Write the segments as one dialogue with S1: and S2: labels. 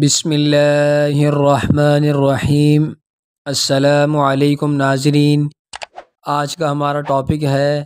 S1: بسم اللہ الرحمن الرحیم السلام علیکم ناظرین آج کا ہمارا ٹاپک ہے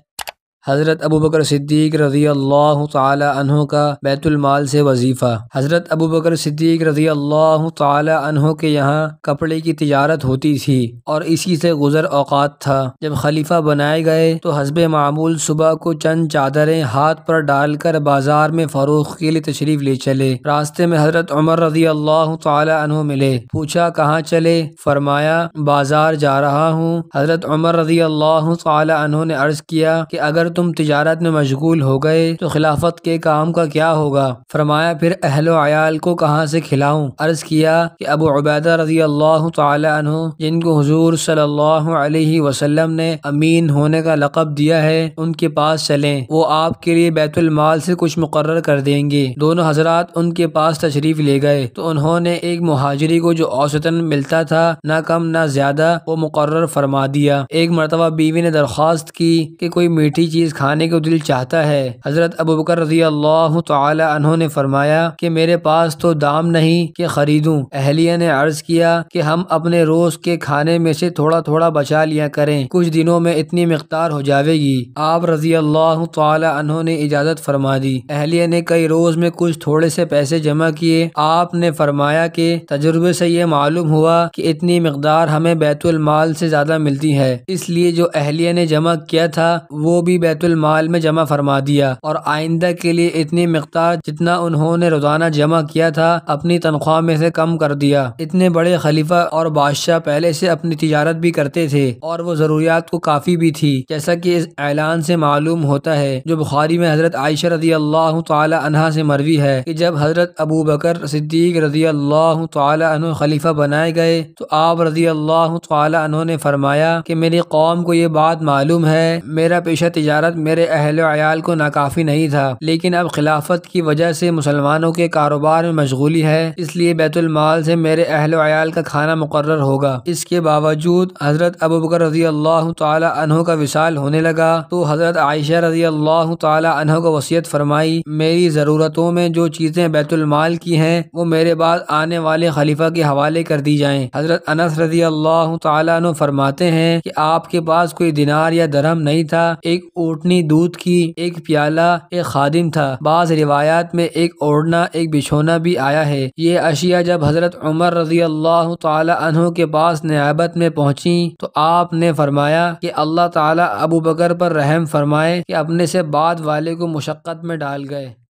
S1: حضرت ابو بکر صدیق رضی اللہ تعالی عنہ کا بیت المال سے وظیفہ حضرت ابو بکر صدیق رضی اللہ تعالی عنہ کے یہاں کپڑے کی تجارت ہوتی تھی اور اسی سے گزر اوقات تھا جب خلیفہ بنائے گئے تو حسب معمول صبح کو چند چادریں ہاتھ پر ڈال کر بازار میں فروخت کے لیے تشریف لے چلے راستے میں حضرت عمر رضی اللہ تعالی عنہ ملے پوچھا کہاں چلے فرمایا بازار جا رہا ہوں حضرت عمر رضی اللہ تعالی عنہ نے عرض کیا کہ اگر تم تجارت میں مشغول ہو گئے تو خلافت کے کام کا کیا ہوگا فرمایا پھر اہل و عیال کو کہاں سے کھلاؤں عرض کیا کہ ابو عبیدہ رضی اللہ تعالی عنہ جن کو حضور صلی اللہ علیہ وسلم نے امین ہونے کا لقب دیا ہے ان کے پاس چلیں وہ آپ کے لیے بیت المال سے کچھ مقرر کر دیں گے دونوں حضرات ان کے پاس تشریف لے گئے تو انہوں نے ایک مہاجری کو جو اوسطن ملتا تھا نہ کم نہ زیادہ وہ مقرر فرما دیا ایک مرتبہ بیوی نے درخواست کی کہ کوئی میٹھی چیز چیز کھانے کو دل چاہتا ہے حضرت ابو بکر رضی اللہ تعالی عنہ نے فرمایا کہ میرے پاس تو دام نہیں کہ خریدوں اہلیہ نے عرض کیا کہ ہم اپنے روز کے کھانے میں سے تھوڑا تھوڑا بچا لیا کریں کچھ دنوں میں اتنی مقدار ہو جاوے گی آپ رضی اللہ تعالی عنہ نے اجازت فرما دی اہلیہ نے کئی روز میں کچھ تھوڑے سے پیسے جمع کیے آپ نے فرمایا کہ تجربے سے یہ معلوم ہوا کہ اتنی مقدار ہمیں بیت المال سے زیادہ ملتی ہے اس لیے جو اہلیہ نے جمع کیا تھا وہ بھی بیت المال میں جمع فرما دیا اور آئندہ کے لیے اتنی جتنا انہوں نے روزانہ جمع کیا تھا اپنی تنخواہ میں سے کم کر دیا اتنے بڑے خلیفہ اور بادشاہ پہلے سے اپنی تجارت بھی کرتے تھے اور وہ ضروریات کو کافی بھی تھی جیسا کہ اس اعلان سے معلوم ہوتا ہے جو بخاری میں حضرت عائشہ رضی اللہ تعالی عنہ سے مروی ہے کہ جب حضرت ابو بکر صدیق رضی اللہ تعالی عنہ خلیفہ بنائے گئے تو آپ رضی اللہ تعالی عنہ نے فرمایا کہ میری قوم کو یہ بات معلوم ہے میرا پیشہ تجارت تجارت میرے اہل و عیال کو ناکافی نہیں تھا لیکن اب خلافت کی وجہ سے مسلمانوں کے کاروبار میں مشغولی ہے اس لیے بیت المال سے میرے اہل و عیال کا کھانا مقرر ہوگا اس کے باوجود حضرت ابو بکر رضی اللہ تعالی عنہ کا وشال ہونے لگا تو حضرت عائشہ رضی اللہ تعالی عنہ کو وصیت فرمائی میری ضرورتوں میں جو چیزیں بیت المال کی ہیں وہ میرے بعد آنے والے خلیفہ کے حوالے کر دی جائیں حضرت انس رضی اللہ تعالیٰ عنہ فرماتے ہیں کہ آپ کے پاس کوئی دینار یا درہم نہیں تھا ایک اوٹنی دودھ کی ایک پیالہ ایک خادم تھا بعض روایات میں ایک اوڑھنا ایک بچھونا بھی آیا ہے یہ اشیاء جب حضرت عمر رضی اللہ تعالی عنہ کے پاس نیابت میں پہنچیں تو آپ نے فرمایا کہ اللہ تعالی ابو بکر پر رحم فرمائے کہ اپنے سے بعد والے کو مشقت میں ڈال گئے